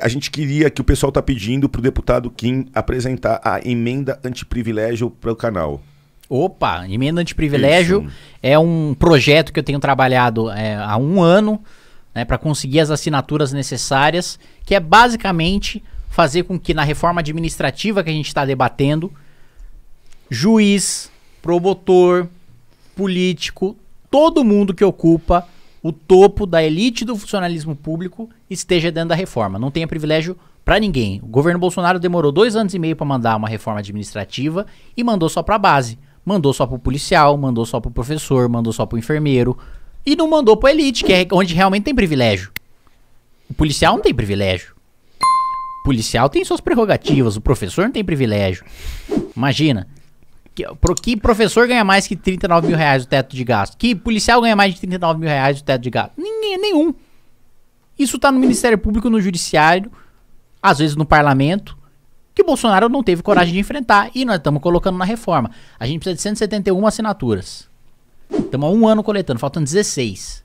A gente queria que o pessoal está pedindo para o deputado Kim apresentar a emenda antiprivilégio para o canal. Opa, emenda antiprivilégio Isso. é um projeto que eu tenho trabalhado é, há um ano né, para conseguir as assinaturas necessárias, que é basicamente fazer com que na reforma administrativa que a gente está debatendo, juiz, promotor, político, todo mundo que ocupa o topo da elite do funcionalismo público esteja dentro da reforma. Não tenha privilégio para ninguém. O governo Bolsonaro demorou dois anos e meio para mandar uma reforma administrativa e mandou só para a base. Mandou só para o policial, mandou só para o professor, mandou só para o enfermeiro. E não mandou para a elite, que é onde realmente tem privilégio. O policial não tem privilégio. O policial tem suas prerrogativas, o professor não tem privilégio. Imagina, que, pro, que professor ganha mais que 39 mil reais o teto de gasto? Que policial ganha mais de 39 mil reais o teto de gasto? Ninguém, nenhum. Isso tá no Ministério Público, no Judiciário, às vezes no Parlamento, que Bolsonaro não teve coragem de enfrentar e nós estamos colocando na reforma. A gente precisa de 171 assinaturas. Estamos há um ano coletando, faltam 16.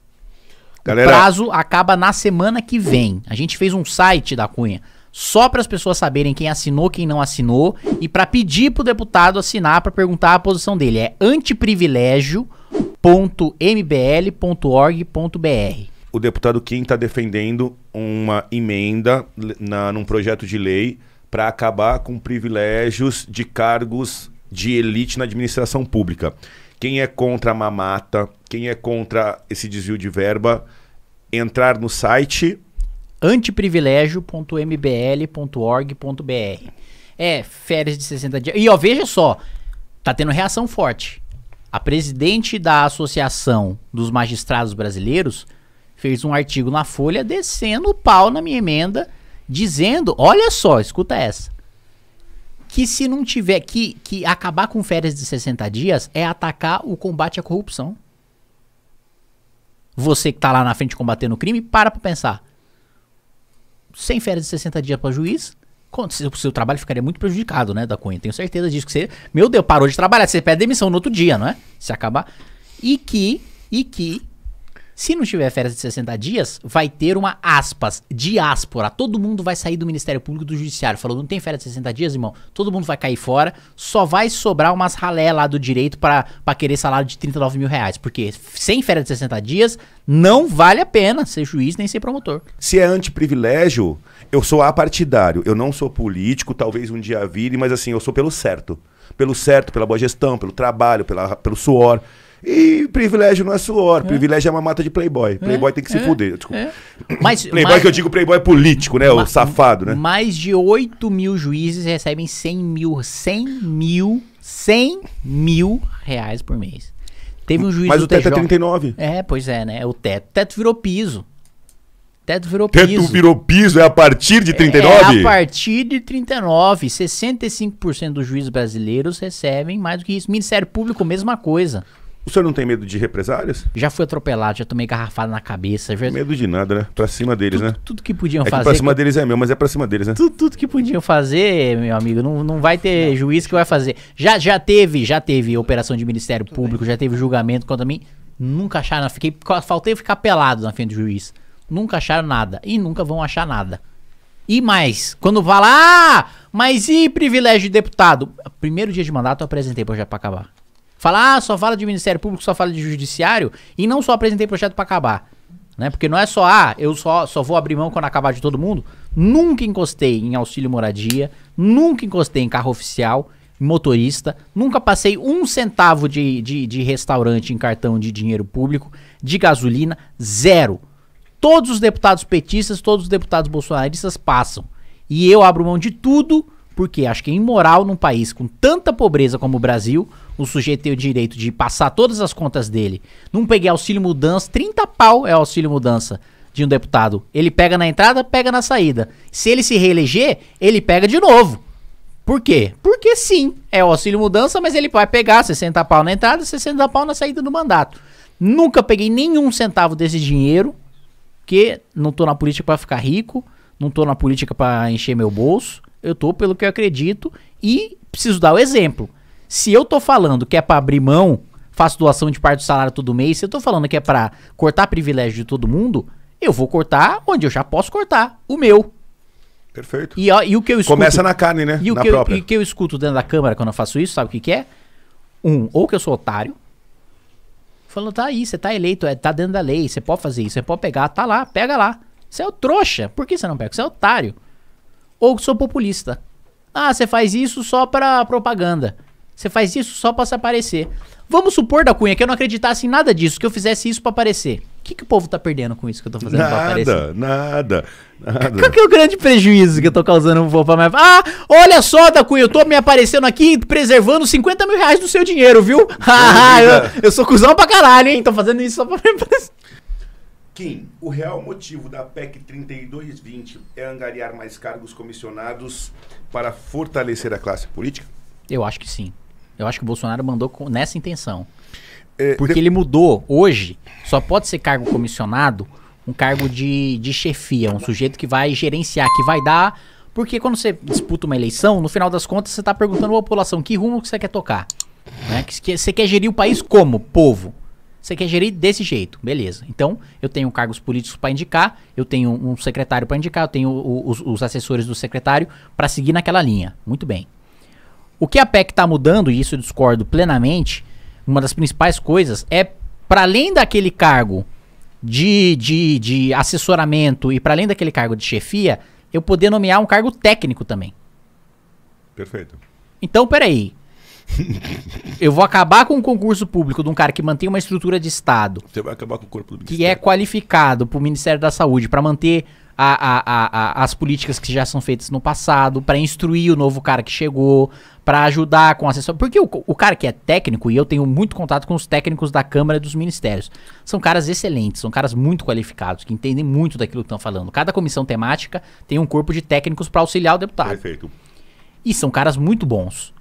Galera... O prazo acaba na semana que vem. A gente fez um site da Cunha só para as pessoas saberem quem assinou, quem não assinou e para pedir pro deputado assinar para perguntar a posição dele. É antiprivilégio.mbl.org.br. O deputado Kim está defendendo uma emenda na, num projeto de lei para acabar com privilégios de cargos de elite na administração pública. Quem é contra a mamata, quem é contra esse desvio de verba, entrar no site antiprivilégio.mbl.org.br. É, férias de 60 dias. E ó, veja só, tá tendo reação forte. A presidente da Associação dos Magistrados Brasileiros fez um artigo na Folha descendo o pau na minha emenda, dizendo, olha só, escuta essa. Que se não tiver que que acabar com férias de 60 dias é atacar o combate à corrupção. Você que tá lá na frente combatendo o crime, para pra pensar sem férias de 60 dias para juiz, o seu trabalho ficaria muito prejudicado, né, da Cunha? Tenho certeza disso que você, meu Deus, parou de trabalhar, você pede demissão no outro dia, não é? Se acabar. E que e que se não tiver férias de 60 dias, vai ter uma aspas, diáspora. Todo mundo vai sair do Ministério Público do Judiciário. Falou, não tem férias de 60 dias, irmão? Todo mundo vai cair fora. Só vai sobrar umas ralé lá do direito para querer salário de 39 mil reais. Porque sem férias de 60 dias, não vale a pena ser juiz nem ser promotor. Se é antiprivilégio, eu sou apartidário. Eu não sou político, talvez um dia vire, mas assim, eu sou pelo certo pelo certo, pela boa gestão, pelo trabalho, pela, pelo suor. E privilégio não é suor, é. privilégio é uma mata de playboy. É, playboy é. tem que se é. fuder, desculpa. É. Mas, playboy mas, que eu digo playboy é político, né? o safado, né? Mais de 8 mil juízes recebem 100 mil, 100 mil, 100 mil reais por mês. Teve um juiz Mas o teto TJ, é 39. É, pois é, né? O teto, o teto virou piso. Teto virou piso. Teto virou piso é a partir de 39? É, é a partir de 39. 65% dos juízes brasileiros recebem mais do que isso. Ministério Público, mesma coisa. O senhor não tem medo de represálias? Já fui atropelado, já tomei garrafada na cabeça. Já... Medo de nada, né? Pra cima deles, tudo, né? Tudo que podiam é fazer. Que pra cima que... deles é meu, mas é pra cima deles, né? Tudo, tudo que podiam fazer, meu amigo, não, não vai ter não. juiz que vai fazer. Já, já teve, já teve operação de Ministério tudo Público, bem. já teve julgamento contra mim. Nunca acharam, fiquei, faltei ficar pelado na frente do juiz. Nunca acharam nada. E nunca vão achar nada. E mais, quando fala, ah, mas e privilégio de deputado? Primeiro dia de mandato eu apresentei projeto pra acabar. Fala, ah, só fala de Ministério Público, só fala de Judiciário. E não só apresentei projeto pra acabar. Né? Porque não é só, ah, eu só, só vou abrir mão quando acabar de todo mundo. Nunca encostei em auxílio moradia, nunca encostei em carro oficial, motorista, nunca passei um centavo de, de, de restaurante em cartão de dinheiro público, de gasolina, zero todos os deputados petistas, todos os deputados bolsonaristas passam. E eu abro mão de tudo, porque acho que é imoral num país com tanta pobreza como o Brasil, o sujeito tem o direito de passar todas as contas dele. Não peguei auxílio mudança, 30 pau é auxílio mudança de um deputado. Ele pega na entrada, pega na saída. Se ele se reeleger, ele pega de novo. Por quê? Porque sim, é o auxílio mudança, mas ele vai pegar 60 pau na entrada, 60 pau na saída do mandato. Nunca peguei nenhum centavo desse dinheiro porque não tô na política para ficar rico, não tô na política para encher meu bolso, eu tô pelo que eu acredito e preciso dar o exemplo. Se eu tô falando que é para abrir mão, faço doação de parte do salário todo mês, se eu tô falando que é para cortar privilégio de todo mundo, eu vou cortar onde eu já posso cortar, o meu. Perfeito. E, e o que eu escuto, Começa na carne, né? E o, na que própria. Eu, e o que eu escuto dentro da Câmara quando eu faço isso, sabe o que, que é? Um, ou que eu sou otário, Falando, tá aí, você tá eleito, é, tá dentro da lei, você pode fazer isso, você pode pegar, tá lá, pega lá. Você é o trouxa, por que você não pega? Você é otário. Ou sou populista. Ah, você faz isso só pra propaganda. Você faz isso só pra se aparecer. Vamos supor, da Cunha, que eu não acreditasse em nada disso, que eu fizesse isso para aparecer que, que o povo tá perdendo com isso que eu tô fazendo nada, pra aparecer? Nada, nada. Qual que é o grande prejuízo que eu tô causando vou pra minha... Ah, olha só, Tacuia, eu tô me aparecendo aqui preservando 50 mil reais do seu dinheiro, viu? Ah, eu, eu, sou cuzão pra caralho, hein? Tô fazendo isso só pra me aparecer. Kim, o real motivo da PEC 3220 é angariar mais cargos comissionados para fortalecer a classe política? Eu acho que sim. Eu acho que o Bolsonaro mandou com, nessa intenção. É, porque de... ele mudou. Hoje, só pode ser cargo comissionado um cargo de, de chefia, um sujeito que vai gerenciar, que vai dar. Porque quando você disputa uma eleição, no final das contas, você está perguntando à população que rumo que você quer tocar. Né? Que, você quer gerir o país como? Povo. Você quer gerir desse jeito, beleza. Então, eu tenho cargos políticos para indicar, eu tenho um secretário para indicar, eu tenho os, os assessores do secretário para seguir naquela linha. Muito bem. O que a PEC está mudando, e isso eu discordo plenamente, uma das principais coisas é, para além daquele cargo de, de, de assessoramento e para além daquele cargo de chefia, eu poder nomear um cargo técnico também. Perfeito. Então, peraí. eu vou acabar com o concurso público de um cara que mantém uma estrutura de Estado. Você vai acabar com o corpo do Ministério. Que é qualificado para o Ministério da Saúde para manter a, a, a, as políticas que já são feitas no passado, para instruir o novo cara que chegou, para ajudar com sessão Porque o, o, cara que é técnico, e eu tenho muito contato com os técnicos da Câmara e dos Ministérios, são caras excelentes, são caras muito qualificados, que entendem muito daquilo que estão falando. Cada comissão temática tem um corpo de técnicos para auxiliar o deputado. Perfeito. E são caras muito bons.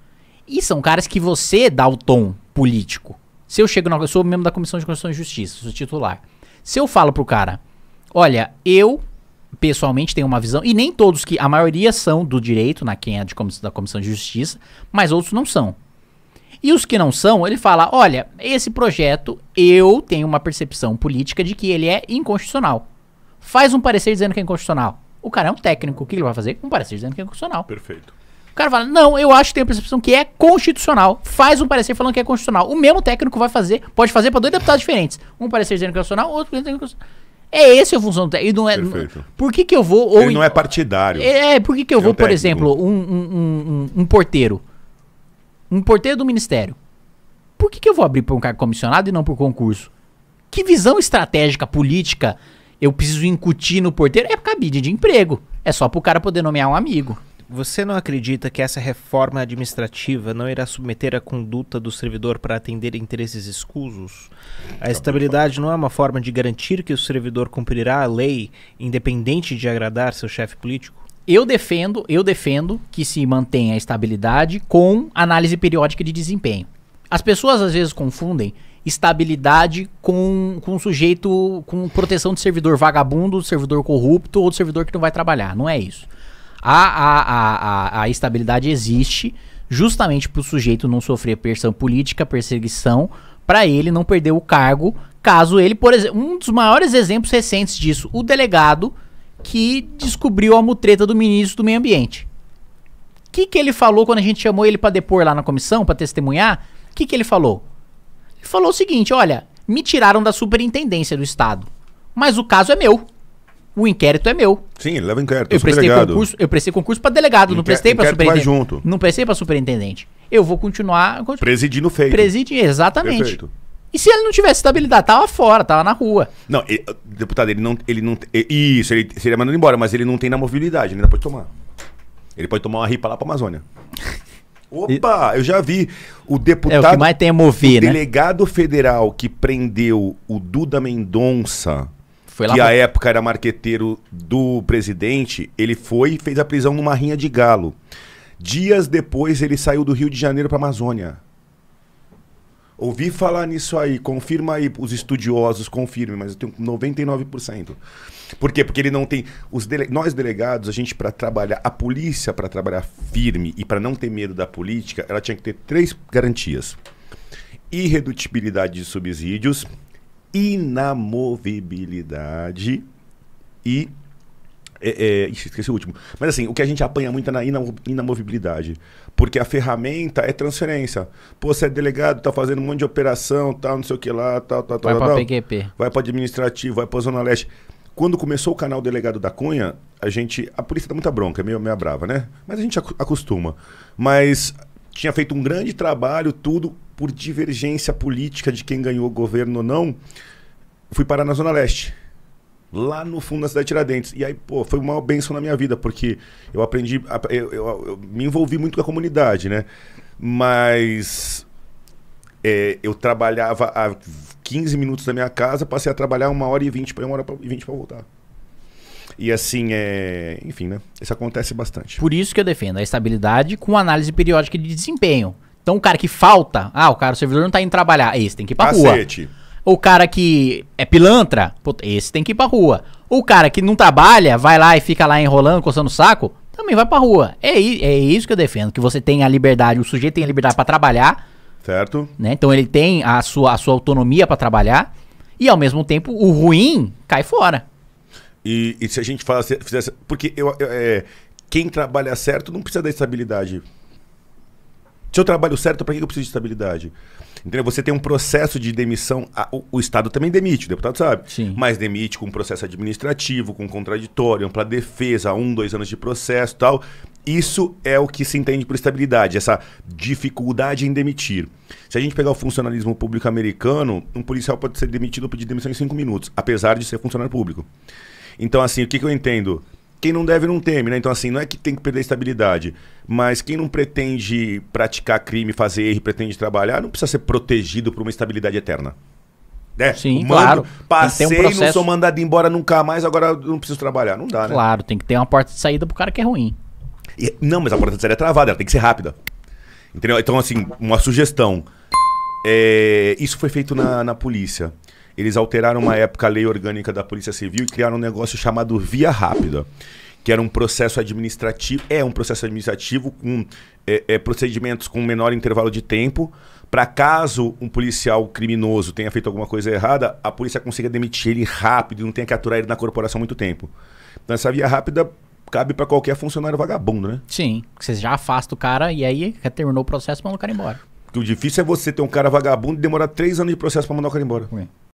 E são caras que você dá o tom político. Se eu chego na. Eu sou membro da Comissão de Constituição e Justiça, sou titular. Se eu falo pro cara, olha, eu pessoalmente tem uma visão, e nem todos que. A maioria são do direito, na quem é de comissão, da Comissão de Justiça, mas outros não são. E os que não são, ele fala: olha, esse projeto eu tenho uma percepção política de que ele é inconstitucional. Faz um parecer dizendo que é inconstitucional. O cara é um técnico, o que ele vai fazer? Um parecer dizendo que é inconstitucional. Perfeito. O cara fala: não, eu acho que tem a percepção que é constitucional. Faz um parecer falando que é constitucional. O mesmo técnico vai fazer, pode fazer para dois deputados diferentes. Um parecer dizendo que é constitucional, outro dizendo que é inconstitucional. É esse a função do técnico. Não é, Perfeito. Por que, que eu vou. Ou, ele não é partidário. É, é por que, que eu vou, um é por técnico. exemplo, um, um, um, um, porteiro? Um porteiro do ministério. Por que, que eu vou abrir para um cargo comissionado e não por concurso? Que visão estratégica, política eu preciso incutir no porteiro? É cabide de emprego. É só para o cara poder nomear um amigo. Você não acredita que essa reforma administrativa não irá submeter a conduta do servidor para atender interesses escusos? A estabilidade não é uma forma de garantir que o servidor cumprirá a lei, independente de agradar seu chefe político? Eu defendo, eu defendo que se mantenha a estabilidade com análise periódica de desempenho. As pessoas às vezes confundem estabilidade com, com sujeito com proteção de servidor vagabundo, servidor corrupto ou servidor que não vai trabalhar. Não é isso. A, a, a, a, estabilidade existe justamente para o sujeito não sofrer pressão política, perseguição, para ele não perder o cargo, caso ele, por exemplo, um dos maiores exemplos recentes disso, o delegado que descobriu a mutreta do ministro do Meio Ambiente. O que, que ele falou quando a gente chamou ele para depor lá na comissão, para testemunhar? O que, que ele falou? Ele falou o seguinte: olha, me tiraram da superintendência do Estado, mas o caso é meu, o inquérito é meu. Sim, ele leva inquérito. Tá eu prestei concurso, eu prestei concurso para delegado, não prestei para superintendente. junto. Não prestei para superintendente. Eu vou continuar continu... presidindo feito. Presidindo, exatamente. Perfeito. E se ele não tivesse estabilidade, tava fora, tava na rua. Não, ele, deputado, ele não, ele não, isso, ele seria mandado embora, mas ele não tem na mobilidade, ele ainda pode tomar. Ele pode tomar uma ripa lá para Amazônia. Opa, eu já vi o deputado. É o que mais tem a mover, o né? delegado federal que prendeu o Duda Mendonça foi lá que pra... época era marqueteiro do presidente, ele foi e fez a prisão numa rinha de galo. Dias depois ele saiu do Rio de Janeiro para Amazônia. Ouvi falar nisso aí, confirma aí, os estudiosos confirmem, mas eu tenho 99%. Por quê? Porque ele não tem. Os dele... Nós delegados, a gente para trabalhar, a polícia para trabalhar firme e para não ter medo da política, ela tinha que ter três garantias: irredutibilidade de subsídios, inamovibilidade e. É, é, esqueci o último. Mas assim, o que a gente apanha muito é na inamovibilidade. Porque a ferramenta é transferência. Pô, você é delegado, tá fazendo um monte de operação, tal, não sei o que lá, tal, tal, vai tal. Vai pra PQP. Vai pra administrativo, vai pra Zona Leste. Quando começou o canal Delegado da Cunha, a gente. A polícia dá muita bronca, é meio, meio brava, né? Mas a gente acostuma. Mas tinha feito um grande trabalho, tudo por divergência política de quem ganhou o governo ou não, fui parar na Zona Leste. Lá no fundo da cidade de Tiradentes. E aí, pô, foi uma benção na minha vida, porque eu aprendi. Eu, eu, eu me envolvi muito com a comunidade, né? Mas é, eu trabalhava a 15 minutos da minha casa, passei a trabalhar uma hora e vinte para uma hora e vinte para voltar. E assim, é... enfim, né? Isso acontece bastante. Por isso que eu defendo a estabilidade com análise periódica de desempenho. Então o cara que falta, ah, o cara, o servidor não tá indo trabalhar, esse tem que ir pra Cacete. rua. O cara que é pilantra, esse tem que ir pra rua. O cara que não trabalha, vai lá e fica lá enrolando, coçando o saco, também vai pra rua. É, é isso que eu defendo, que você tem a liberdade, o sujeito tem a liberdade para trabalhar. Certo. Né? Então ele tem a sua, a sua autonomia para trabalhar. E ao mesmo tempo, o ruim cai fora. E, e se a gente faz, fizesse. Porque eu, eu, é, quem trabalha certo não precisa da estabilidade. Se eu trabalho certo, para que eu preciso de estabilidade? Entendeu? Você tem um processo de demissão. A, o, o, Estado também demite, o deputado sabe. Sim. Mas demite com processo administrativo, com contraditório, ampla defesa, um, dois anos de processo tal. Isso é o que se entende por estabilidade, essa dificuldade em demitir. Se a gente pegar o funcionalismo público americano, um policial pode ser demitido ou pedir demissão em cinco minutos, apesar de ser funcionário público. Então, assim, o que, que eu entendo? Quem não deve não teme, né? Então, assim, não é que tem que perder a estabilidade, mas quem não pretende praticar crime, fazer erro, pretende trabalhar, não precisa ser protegido por uma estabilidade eterna. Né? Sim, Mando, claro. Passei, um processo... não sou mandado embora nunca mais, agora não preciso trabalhar. Não dá, né? Claro, tem que ter uma porta de saída pro cara que é ruim. E, não, mas a porta de saída é travada, ela tem que ser rápida. Entendeu? Então, assim, uma sugestão. É, isso foi feito na, na polícia eles alteraram uma época a lei orgânica da Polícia Civil e criaram um negócio chamado via rápida, que era um processo administrativo, é um processo administrativo com é, é, procedimentos com menor intervalo de tempo, para caso um policial criminoso tenha feito alguma coisa errada, a polícia consiga demitir ele rápido, e não tenha que aturar ele na corporação muito tempo. Então essa via rápida cabe para qualquer funcionário vagabundo, né? Sim, você já afasta o cara e aí terminou o processo, para o cara embora. Porque o difícil é você ter um cara vagabundo e demorar três anos de processo para mandar o cara embora. É.